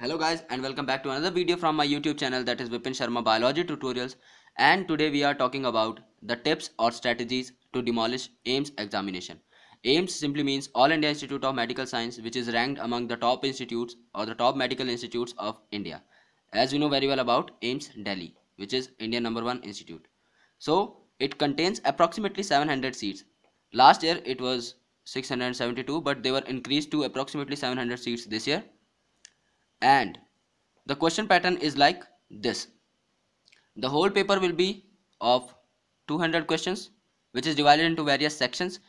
hello guys and welcome back to another video from my youtube channel that is Vipin Sharma biology tutorials and today we are talking about the tips or strategies to demolish AIMS examination. AIMS simply means All India Institute of Medical Science which is ranked among the top institutes or the top medical institutes of India. As you know very well about AIMS Delhi which is India number 1 institute. So it contains approximately 700 seats. Last year it was 672 but they were increased to approximately 700 seats this year and the question pattern is like this the whole paper will be of 200 questions which is divided into various sections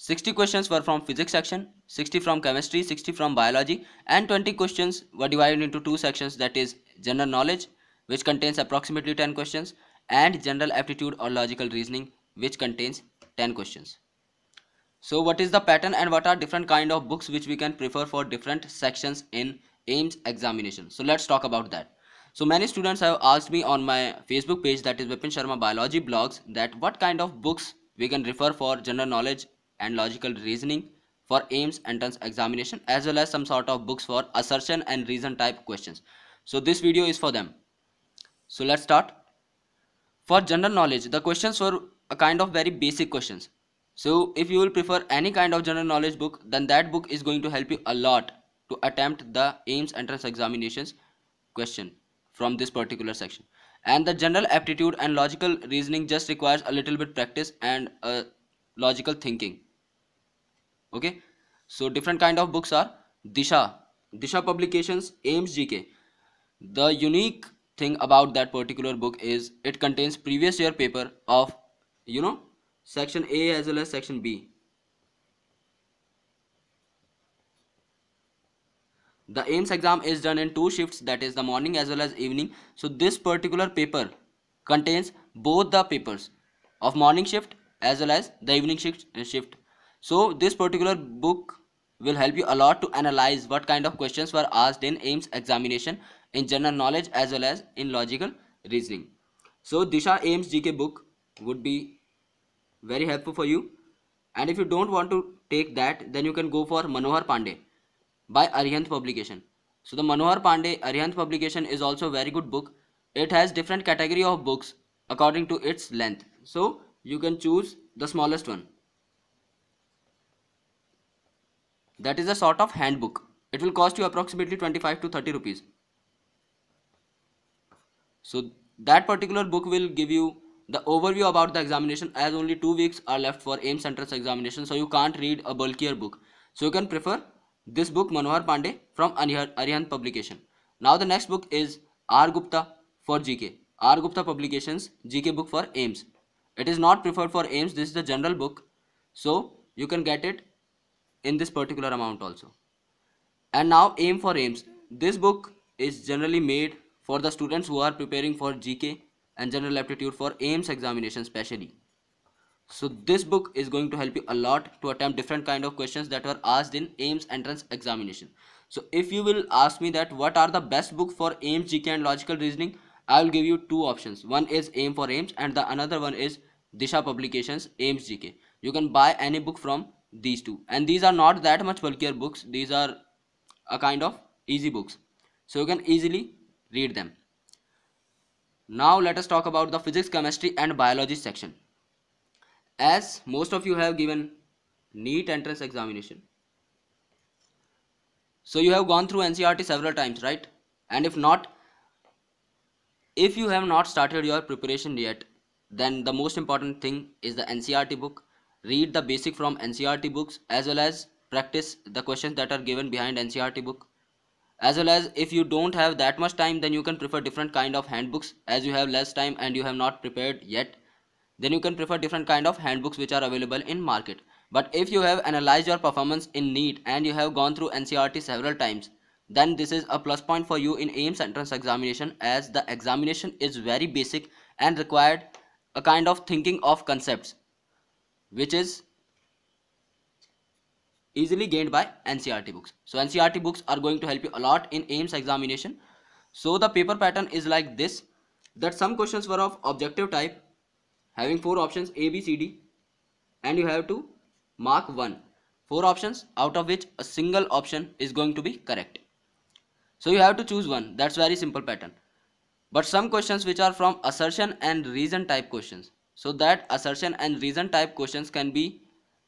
60 questions were from physics section 60 from chemistry 60 from biology and 20 questions were divided into two sections that is general knowledge which contains approximately 10 questions and general aptitude or logical reasoning which contains 10 questions so what is the pattern and what are different kind of books which we can prefer for different sections in AIMS examination. So let's talk about that. So many students have asked me on my Facebook page that is Vipin Sharma Biology blogs that what kind of books we can refer for general knowledge and logical reasoning for AIMS entrance examination as well as some sort of books for assertion and reason type questions. So this video is for them. So let's start. For general knowledge, the questions were a kind of very basic questions. So if you will prefer any kind of general knowledge book, then that book is going to help you a lot to attempt the AIMS entrance examinations question from this particular section. And the general aptitude and logical reasoning just requires a little bit practice and a uh, logical thinking. Okay, so different kind of books are Disha, Disha Publications, AIMS GK. The unique thing about that particular book is it contains previous year paper of you know section A as well as section B the aims exam is done in two shifts that is the morning as well as evening so this particular paper contains both the papers of morning shift as well as the evening shift uh, shift so this particular book will help you a lot to analyze what kind of questions were asked in aims examination in general knowledge as well as in logical reasoning so disha aims gk book would be very helpful for you and if you don't want to take that then you can go for manohar pandey by Arihant publication. So the Manohar Pandey Arihant publication is also a very good book. It has different category of books according to its length. So you can choose the smallest one. That is a sort of handbook. It will cost you approximately 25 to 30 rupees. So that particular book will give you the overview about the examination as only two weeks are left for AIM Center's examination. So you can't read a bulkier book. So you can prefer this book Manohar Pandey from Arihant Publication. Now the next book is R. Gupta for GK. R. Gupta Publications GK book for AIMS. It is not preferred for AIMS. This is the general book. So you can get it in this particular amount also. And now AIM for AIMS. This book is generally made for the students who are preparing for GK and general aptitude for AIMS examination specially so this book is going to help you a lot to attempt different kind of questions that were asked in aims entrance examination so if you will ask me that what are the best book for aims gk and logical reasoning i will give you two options one is aim for aims and the another one is disha publications aims gk you can buy any book from these two and these are not that much bulkier books these are a kind of easy books so you can easily read them now let us talk about the physics chemistry and biology section as most of you have given neat entrance examination so you have gone through ncrt several times right and if not if you have not started your preparation yet then the most important thing is the ncrt book read the basic from ncrt books as well as practice the questions that are given behind ncrt book as well as if you don't have that much time then you can prefer different kind of handbooks as you have less time and you have not prepared yet then you can prefer different kind of handbooks which are available in market but if you have analyzed your performance in need and you have gone through ncrt several times then this is a plus point for you in aims entrance examination as the examination is very basic and required a kind of thinking of concepts which is easily gained by ncrt books so ncrt books are going to help you a lot in aims examination so the paper pattern is like this that some questions were of objective type having four options A, B, C, D and you have to mark one. Four options out of which a single option is going to be correct. So you have to choose one. That's very simple pattern. But some questions which are from assertion and reason type questions. So that assertion and reason type questions can be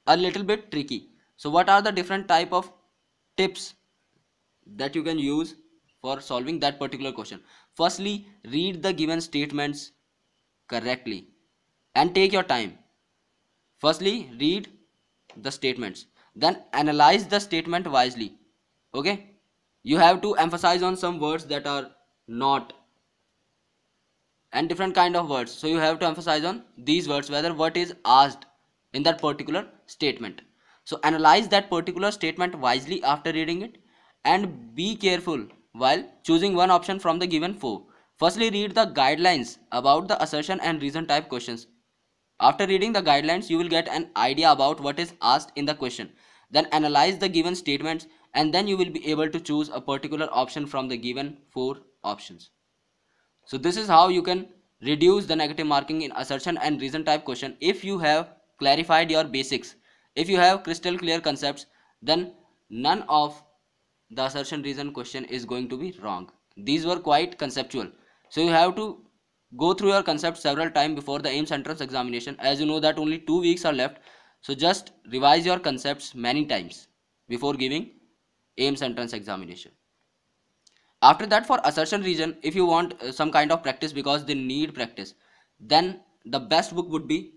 a little bit tricky. So what are the different type of tips that you can use for solving that particular question? Firstly, read the given statements correctly and take your time. Firstly, read the statements, then analyze the statement wisely. Okay, you have to emphasize on some words that are not and different kind of words. So you have to emphasize on these words whether what is asked in that particular statement. So analyze that particular statement wisely after reading it and be careful while choosing one option from the given four. Firstly, read the guidelines about the assertion and reason type questions. After reading the guidelines, you will get an idea about what is asked in the question. Then analyze the given statements and then you will be able to choose a particular option from the given four options. So this is how you can reduce the negative marking in assertion and reason type question if you have clarified your basics. If you have crystal clear concepts, then none of the assertion reason question is going to be wrong. These were quite conceptual. So you have to go through your concept several times before the aims entrance examination as you know that only two weeks are left so just revise your concepts many times before giving aims entrance examination after that for assertion region if you want uh, some kind of practice because they need practice then the best book would be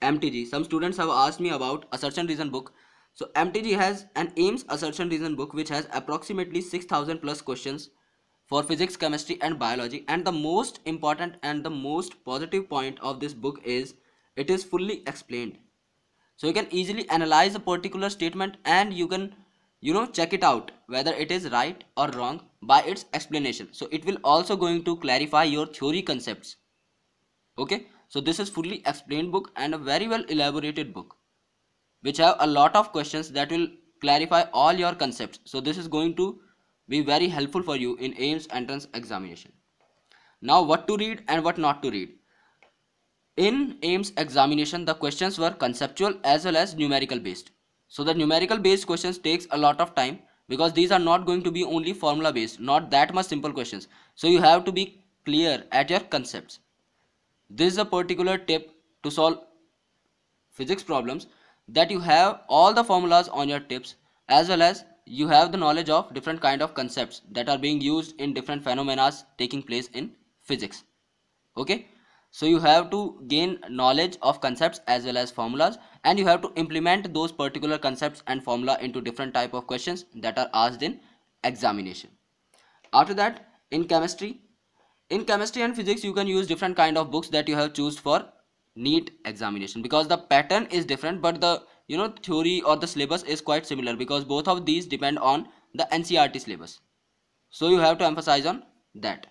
mtg some students have asked me about assertion reason book so mtg has an aims assertion reason book which has approximately 6000 plus questions for physics, chemistry and biology and the most important and the most positive point of this book is it is fully explained. So you can easily analyze a particular statement and you can you know check it out whether it is right or wrong by its explanation so it will also going to clarify your theory concepts okay so this is fully explained book and a very well elaborated book which have a lot of questions that will clarify all your concepts so this is going to be very helpful for you in AIMS entrance examination. Now what to read and what not to read. In AIMS examination, the questions were conceptual as well as numerical based. So the numerical based questions takes a lot of time because these are not going to be only formula based, not that much simple questions. So you have to be clear at your concepts. This is a particular tip to solve physics problems that you have all the formulas on your tips as well as you have the knowledge of different kind of concepts that are being used in different phenomena taking place in physics okay so you have to gain knowledge of concepts as well as formulas and you have to implement those particular concepts and formula into different type of questions that are asked in examination after that in chemistry in chemistry and physics you can use different kind of books that you have chosen for neat examination because the pattern is different but the you know theory or the syllabus is quite similar because both of these depend on the NCRT syllabus so you have to emphasize on that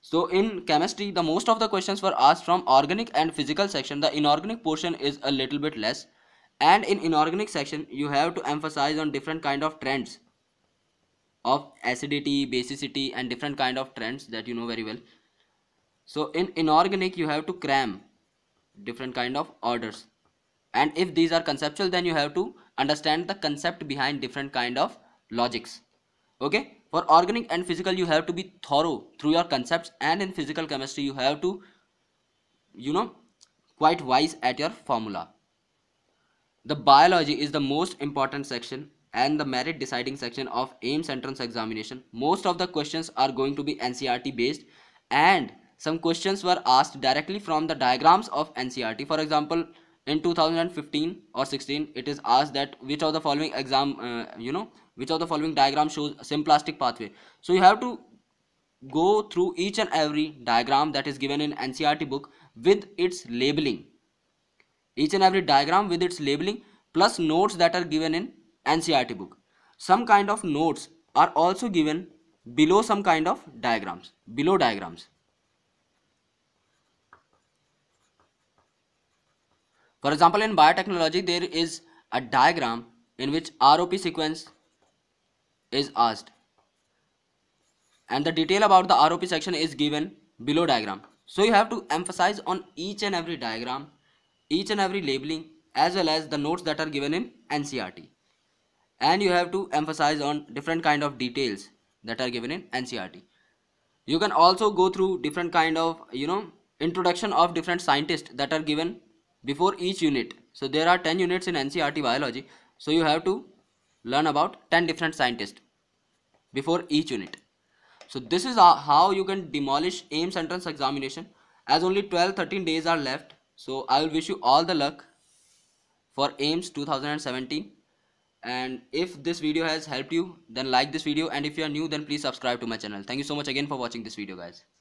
so in chemistry the most of the questions were asked from organic and physical section the inorganic portion is a little bit less and in inorganic section you have to emphasize on different kind of trends of acidity basicity and different kind of trends that you know very well so in inorganic you have to cram different kind of orders and if these are conceptual then you have to understand the concept behind different kind of logics okay for organic and physical you have to be thorough through your concepts and in physical chemistry you have to you know quite wise at your formula the biology is the most important section and the merit deciding section of AIMS entrance examination most of the questions are going to be NCRT based and some questions were asked directly from the diagrams of NCRT for example in 2015 or 16 it is asked that which of the following exam uh, you know which of the following diagram shows symplastic pathway so you have to go through each and every diagram that is given in ncrt book with its labeling each and every diagram with its labeling plus notes that are given in ncrt book some kind of notes are also given below some kind of diagrams below diagrams For example, in biotechnology, there is a diagram in which ROP sequence is asked and the detail about the ROP section is given below diagram. So you have to emphasize on each and every diagram, each and every labeling as well as the notes that are given in NCRT. And you have to emphasize on different kind of details that are given in NCRT. You can also go through different kind of you know introduction of different scientists that are given before each unit. So there are 10 units in NCRT biology. So you have to learn about 10 different scientists before each unit. So this is how you can demolish AIMS entrance examination as only 12-13 days are left. So I will wish you all the luck for AIMS 2017 and if this video has helped you then like this video and if you are new then please subscribe to my channel. Thank you so much again for watching this video guys.